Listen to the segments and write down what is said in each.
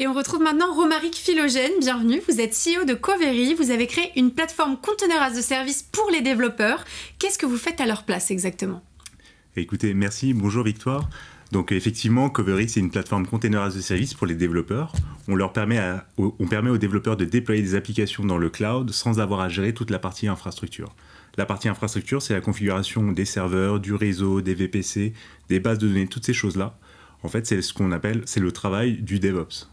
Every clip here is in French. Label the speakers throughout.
Speaker 1: Et on retrouve maintenant Romaric Philogène, bienvenue, vous êtes CEO de Covery, vous avez créé une plateforme container as de service pour les développeurs. Qu'est-ce que vous faites à leur place exactement
Speaker 2: Écoutez, merci, bonjour Victoire. Donc effectivement, Covery, c'est une plateforme container as a service pour les développeurs. On, leur permet on permet aux développeurs de déployer des applications dans le cloud sans avoir à gérer toute la partie infrastructure. La partie infrastructure, c'est la configuration des serveurs, du réseau, des VPC, des bases de données, toutes ces choses-là. En fait, c'est ce qu'on appelle, c'est le travail du DevOps.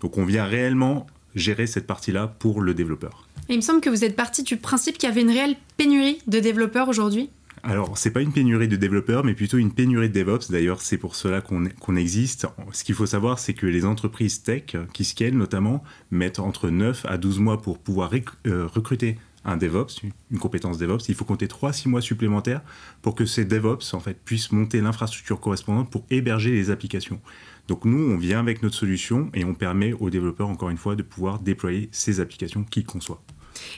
Speaker 2: Donc on vient réellement gérer cette partie-là pour le développeur.
Speaker 1: Et il me semble que vous êtes parti du principe qu'il y avait une réelle pénurie de développeurs aujourd'hui.
Speaker 2: Alors, c'est pas une pénurie de développeurs, mais plutôt une pénurie de DevOps. D'ailleurs, c'est pour cela qu'on existe. Ce qu'il faut savoir, c'est que les entreprises tech qui scalent notamment mettent entre 9 à 12 mois pour pouvoir euh, recruter un DevOps, une compétence DevOps, il faut compter 3-6 mois supplémentaires pour que ces DevOps en fait, puissent monter l'infrastructure correspondante pour héberger les applications. Donc nous, on vient avec notre solution et on permet aux développeurs, encore une fois, de pouvoir déployer ces applications qu'ils conçoivent.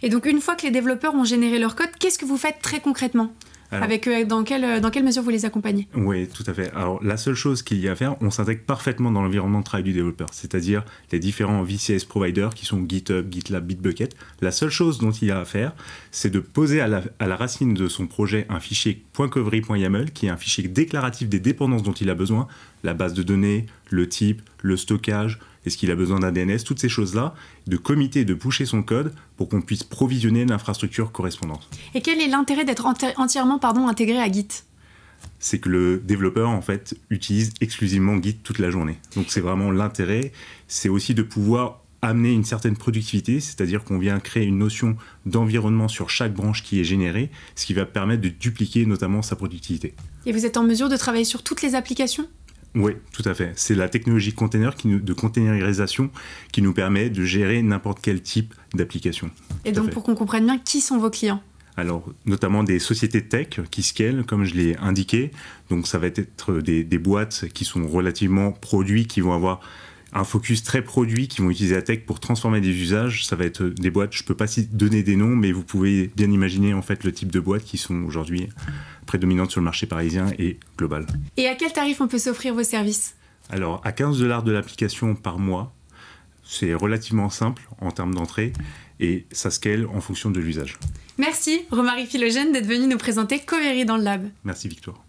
Speaker 1: Et donc une fois que les développeurs ont généré leur code, qu'est-ce que vous faites très concrètement avec euh, dans quelle, euh, dans quelle mesure vous les accompagnez
Speaker 2: Oui, tout à fait. Alors, la seule chose qu'il y a à faire, on s'intègre parfaitement dans l'environnement de travail du développeur, c'est-à-dire les différents VCS providers qui sont GitHub, GitLab, Bitbucket. La seule chose dont il y a à faire, c'est de poser à la, à la, racine de son projet un fichier .covery.yaml, qui est un fichier déclaratif des dépendances dont il a besoin, la base de données, le type, le stockage, est-ce qu'il a besoin d'un DNS, toutes ces choses-là, de comiter, de pousser son code pour qu'on puisse provisionner l'infrastructure correspondante.
Speaker 1: Et quel est l'intérêt d'être entièrement pardon, intégré à Git
Speaker 2: c'est que le développeur en fait utilise exclusivement Git toute la journée. Donc c'est vraiment l'intérêt, c'est aussi de pouvoir amener une certaine productivité, c'est-à-dire qu'on vient créer une notion d'environnement sur chaque branche qui est générée, ce qui va permettre de dupliquer notamment sa productivité.
Speaker 1: Et vous êtes en mesure de travailler sur toutes les applications
Speaker 2: oui, tout à fait. C'est la technologie de containerisation qui nous permet de gérer n'importe quel type d'application.
Speaker 1: Et donc, pour qu'on comprenne bien, qui sont vos clients
Speaker 2: alors, notamment des sociétés tech qui scalent, comme je l'ai indiqué. Donc, ça va être des, des boîtes qui sont relativement produits, qui vont avoir un focus très produit qui vont utiliser la tech pour transformer des usages. Ça va être euh, des boîtes, je ne peux pas donner des noms, mais vous pouvez bien imaginer en fait le type de boîtes qui sont aujourd'hui prédominantes sur le marché parisien et global.
Speaker 1: Et à quel tarif on peut s'offrir vos services
Speaker 2: Alors, à 15 dollars de l'application par mois, c'est relativement simple en termes d'entrée et ça scale en fonction de l'usage.
Speaker 1: Merci Romarie Philogène d'être venu nous présenter Covery dans le lab.
Speaker 2: Merci Victoire.